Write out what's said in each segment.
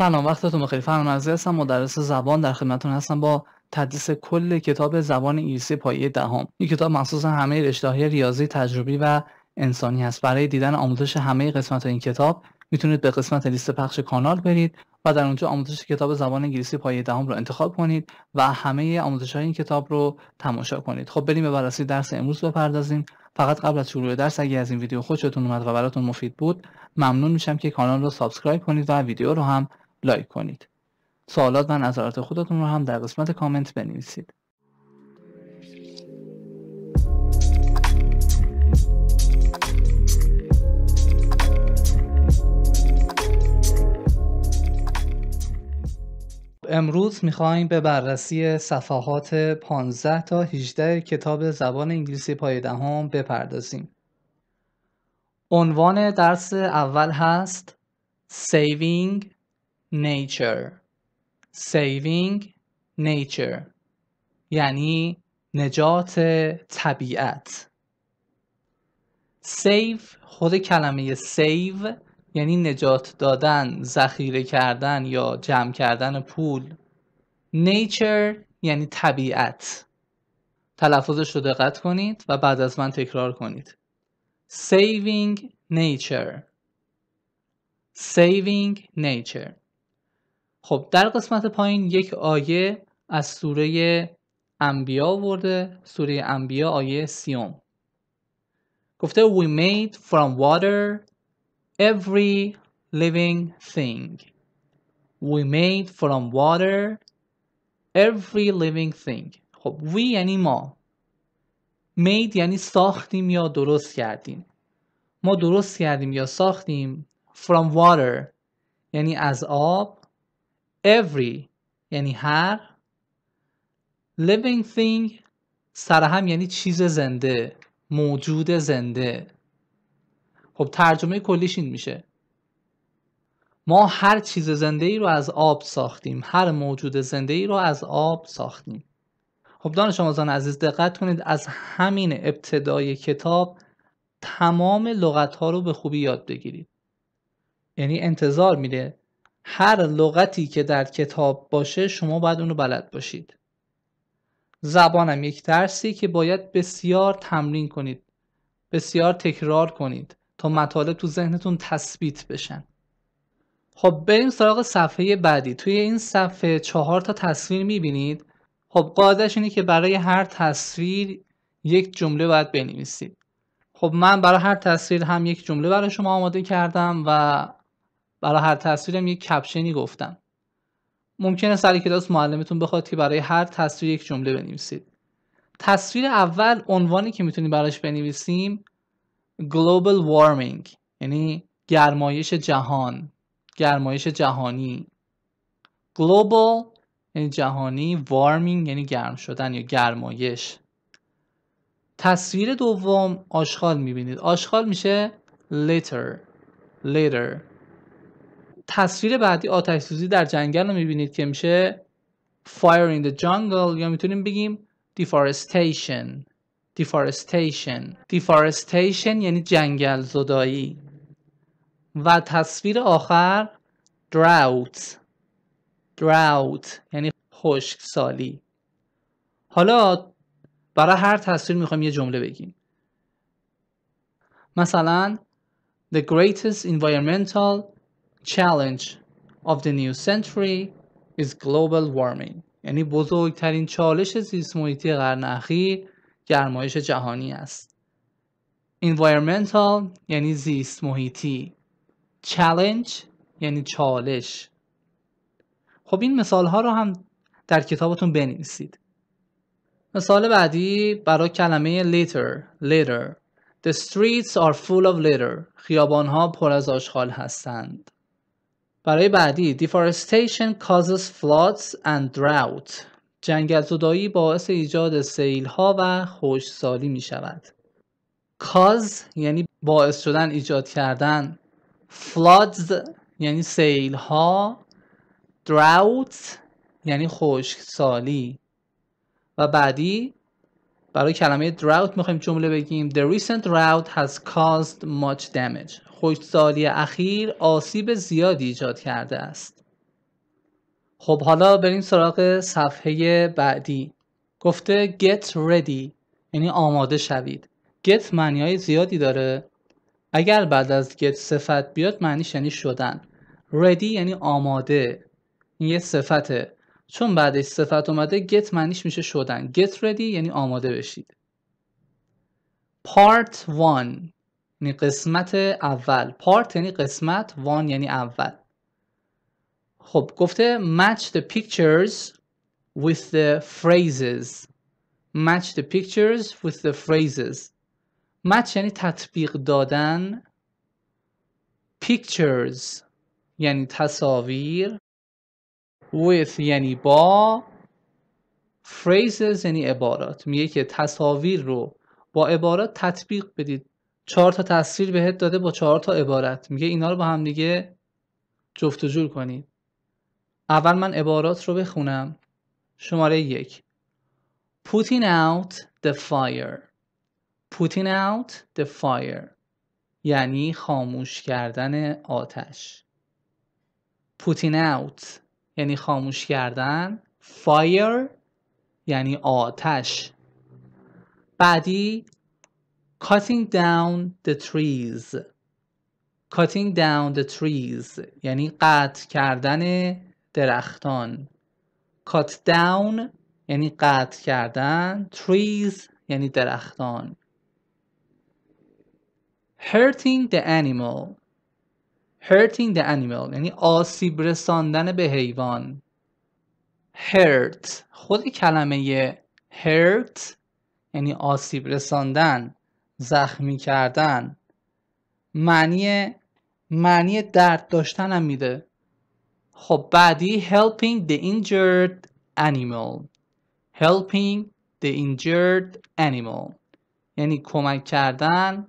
سلام وقتتون بخیر فرمان هستم مدرس زبان در خدمتتون هستم با تدریس کل کتاب زبان انگلیسی پایه دهم این کتاب مخصوصا همه رشته های ریاضی تجربی و انسانی هست برای دیدن آموزش همه قسمت این کتاب میتونید به قسمت لیست پخش کانال برید و در اونجا آموزش کتاب زبان انگلیسی پایه دهم رو انتخاب کنید و همه آموزش های این کتاب رو تماشا کنید خب بریم به بررسی درس امروز بپردازیم فقط قبل از شروع درس اگه از این ویدیو خوشتون اومد و براتون مفید بود ممنون میشم که کانال رو سابسکرایب کنید و ویدیو رو هم لایک کنید سوالات و نظرات خودتون رو هم در قسمت کامنت بنویسید امروز میخوایم به بررسی صفحات 15 تا 18 کتاب زبان انگلیسی پای دهم بپردازیم. عنوان درس اول هست Saving nature saving nature یعنی نجات طبیعت save خود کلمه save یعنی نجات دادن ذخیره کردن یا جمع کردن پول nature یعنی طبیعت تلفظش رو دقت کنید و بعد از من تکرار کنید saving nature saving nature خب در قسمت پایین یک آیه از سوره انبیا ورده سوره انبیا آیه سیوم گفته We made from water every living thing We made from water every living thing خب we یعنی ما made یعنی ساختیم یا درست کردیم ما درست کردیم یا ساختیم from water یعنی از آب every یعنی هر living thing سرهم یعنی چیز زنده موجود زنده خب ترجمه کلیش این میشه ما هر چیز زنده ای رو از آب ساختیم هر موجود زنده ای رو از آب ساختیم خب دانش آموزان عزیز دقت کنید از همین ابتدای کتاب تمام لغت ها رو به خوبی یاد بگیرید یعنی انتظار میده هر لغتی که در کتاب باشه شما باید اونو بلد باشید زبانم یک درسی که باید بسیار تمرین کنید بسیار تکرار کنید تا مطالب تو ذهنتون تثبیت بشن خب بریم سراغ صفحه بعدی توی این صفحه چهار تا تصویر میبینید خب قاعدش اینه که برای هر تصویر یک جمله باید بنویسید خب من برای هر تصویر هم یک جمله برای شما آماده کردم و برای هر تصویرم یک کپشنی گفتم ممکنه سر کلاس معلمتون بخواد که برای هر تصویر یک جمله بنویسید تصویر اول عنوانی که میتونیم براش بنویسیم global warming یعنی گرمایش جهان گرمایش جهانی global یعنی جهانی warming یعنی گرم شدن یا گرمایش تصویر دوم آشغال میبینید آشغال میشه litter litter تصویر بعدی آتش سوزی در جنگل رو میبینید که میشه fire in the jungle یا میتونیم بگیم deforestation deforestation deforestation یعنی جنگل زدایی و تصویر آخر drought drought یعنی سالی حالا برای هر تصویر میخوایم یه جمله بگیم مثلا the greatest environmental challenge of the new century is global warming یعنی بزرگترین چالش زیست محیطی قرن اخیر گرمایش جهانی است environmental یعنی زیست محیطی challenge یعنی چالش خب این مثال ها رو هم در کتابتون بنویسید مثال بعدی برای کلمه litter litter The streets are full of litter خیابان ها پر از آشغال هستند برای بعدی deforestation causes floods and drought جنگل زدایی باعث ایجاد سیل ها و خشکسالی می شود cause یعنی باعث شدن ایجاد کردن floods یعنی سیل ها drought یعنی خشکسالی و بعدی برای کلمه drought میخوایم جمله بگیم the recent drought has caused much damage خشکسالی اخیر آسیب زیادی ایجاد کرده است خب حالا بریم سراغ صفحه بعدی گفته get ready یعنی آماده شوید get معنی های زیادی داره اگر بعد از get صفت بیاد معنیش یعنی شدن ready یعنی آماده این یه صفته چون بعدش صفت اومده get معنیش میشه شدن get ready یعنی آماده بشید part 1 یعنی قسمت اول پارت یعنی قسمت وان یعنی اول خب گفته match the pictures with the phrases match the pictures with the phrases match یعنی تطبیق دادن pictures یعنی تصاویر with یعنی با phrases یعنی عبارات میگه که تصاویر رو با عبارات تطبیق بدید چهار تا تصویر بهت داده با چهار تا عبارت میگه اینا رو با هم دیگه جفت و جور کنید اول من عبارات رو بخونم شماره یک پوتین out the fire putting out the fire یعنی خاموش کردن آتش پوتین out یعنی خاموش کردن فایر یعنی آتش بعدی cutting down the trees cutting down the trees یعنی قطع کردن درختان cut down یعنی قطع کردن trees یعنی درختان hurting the animal hurting the animal یعنی آسیب رساندن به حیوان hurt خود کلمه hurt یعنی آسیب رساندن زخمی کردن معنی معنی درد داشتن هم میده خب بعدی helping the injured animal helping the injured animal یعنی کمک کردن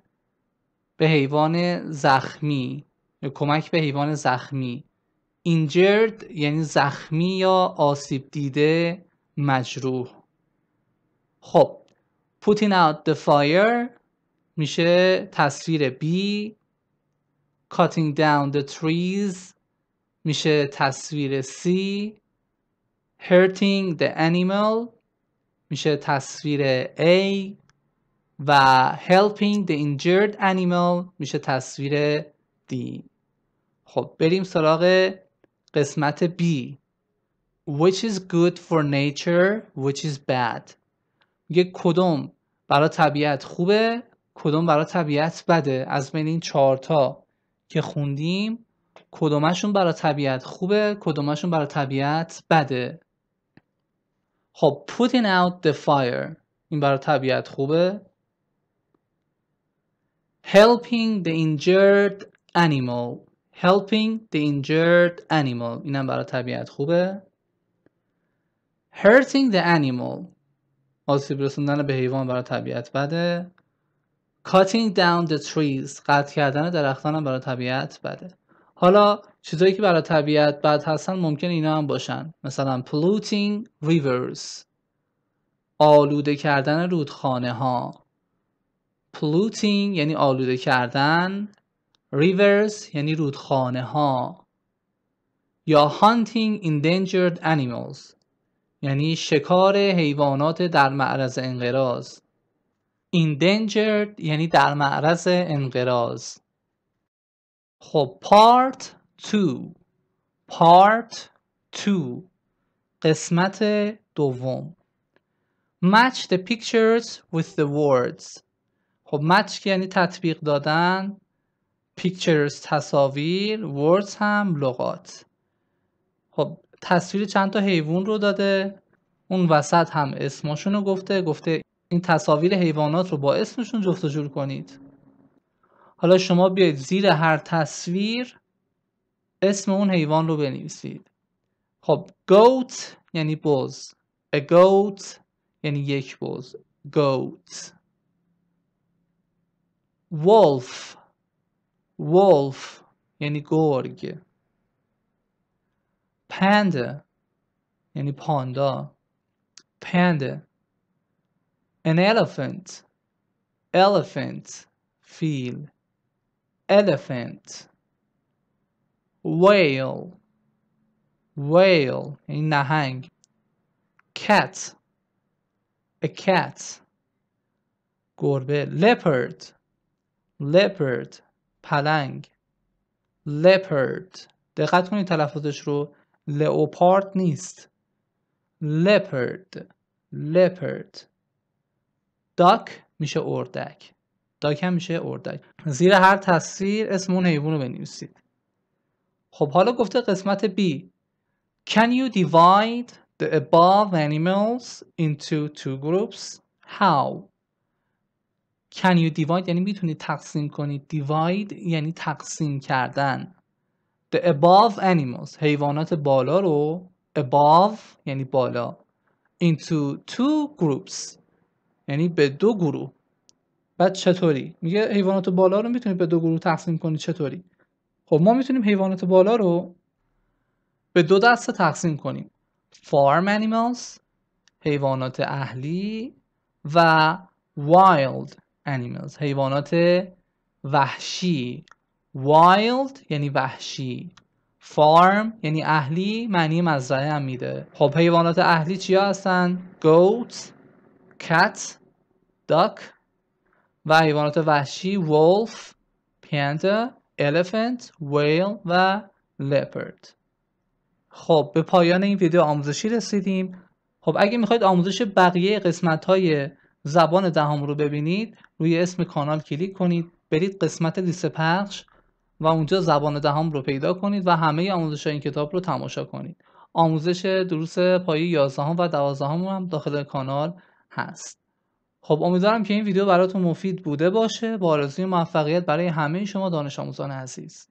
به حیوان زخمی یعنی کمک به حیوان زخمی injured یعنی زخمی یا آسیب دیده مجروح خب putting out the fire میشه تصویر B cutting down the trees میشه تصویر C hurting the animal میشه تصویر A و helping the injured animal میشه تصویر D خب بریم سراغ قسمت B which is good for nature which is bad یک کدوم برای طبیعت خوبه کدوم برای طبیعت بده از بین این تا که خوندیم کدومشون برای طبیعت خوبه کدومشون برای طبیعت بده خب putting out the fire این برای طبیعت خوبه helping the injured animal helping the injured animal اینم برای طبیعت خوبه hurting the animal آسیب رسوندن به حیوان برای طبیعت بده cutting down the trees قطع کردن درختان هم برای طبیعت بده حالا چیزایی که برای طبیعت بد هستن ممکن اینا هم باشن مثلا polluting rivers آلوده کردن رودخانه ها polluting یعنی آلوده کردن rivers یعنی رودخانه ها یا hunting endangered animals یعنی شکار حیوانات در معرض انقراض endangered یعنی در معرض انقراض خب part 2 part 2 قسمت دوم match the pictures with the words خب match یعنی تطبیق دادن pictures تصاویر words هم لغات خب تصویر چند تا حیوان رو داده اون وسط هم اسماشون رو گفته گفته این تصاویر حیوانات رو با اسمشون جفت و جور کنید حالا شما بیاید زیر هر تصویر اسم اون حیوان رو بنویسید خب goat یعنی بز a goat یعنی یک بز goat wolf wolf یعنی گرگ panda یعنی پاندا panda. An elephant, elephant, feel, elephant. Whale, whale in Nahang. Cat, a cat. gorbe, leopard, leopard, palang leopard. دقت کنید تلفظش رو لئوپارد نیست. leopard, leopard. داک میشه اردک داک هم میشه اردک زیر هر تصویر اسم اون حیوان رو بنویسید خب حالا گفته قسمت B Can you divide the above animals into two groups? How? Can you divide یعنی میتونید تقسیم کنید divide یعنی تقسیم کردن The above animals حیوانات بالا رو above یعنی بالا into two groups یعنی به دو گروه بعد چطوری میگه حیوانات بالا رو میتونی به دو گروه تقسیم کنی چطوری خب ما میتونیم حیوانات بالا رو به دو دسته تقسیم کنیم farm animals حیوانات اهلی و wild animals حیوانات وحشی wild یعنی وحشی farm یعنی اهلی معنی مزرعه هم میده خب حیوانات اهلی چیا هستن goats Cat, داک و حیوانات وحشی ولف Panda, الیفنت، ویل و لپرد خب به پایان این ویدیو آموزشی رسیدیم خب اگه میخواید آموزش بقیه قسمت های زبان دهم رو ببینید روی اسم کانال کلیک کنید برید قسمت لیست پخش و اونجا زبان دهم رو پیدا کنید و همه آموزش این کتاب رو تماشا کنید آموزش دروس پایی 11 و 12 هم داخل کانال هست خب امیدوارم که این ویدیو براتون مفید بوده باشه با آرزوی موفقیت برای همه شما دانش آموزان عزیز